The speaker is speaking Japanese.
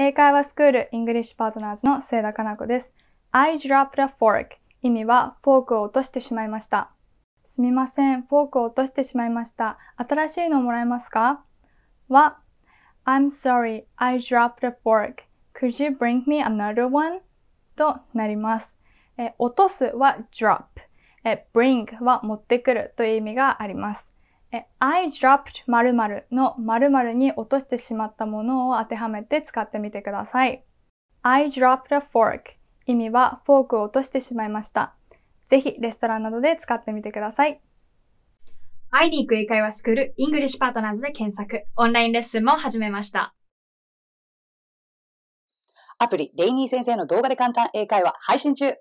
英会話スクール English Partners の末田かな子です。I dropped a fork 意味はフォークを落としてしまいました。すみません、フォークを落としてしまいました。新しいのをもらえますかは I'm sorry, I dropped a fork. Could you bring me another one? となります。え落とすは drop。え bring は持ってくるという意味があります。I dropped 〇〇の〇〇に落としてしまったものを当てはめて使ってみてください。I dropped a fork 意味はフォークを落としてしまいました。ぜひレストランなどで使ってみてください。会いに行く英会話スクール、イングリッシュパートナーズで検索。オンラインレッスンも始めました。アプリ、レイニー先生の動画で簡単英会話配信中。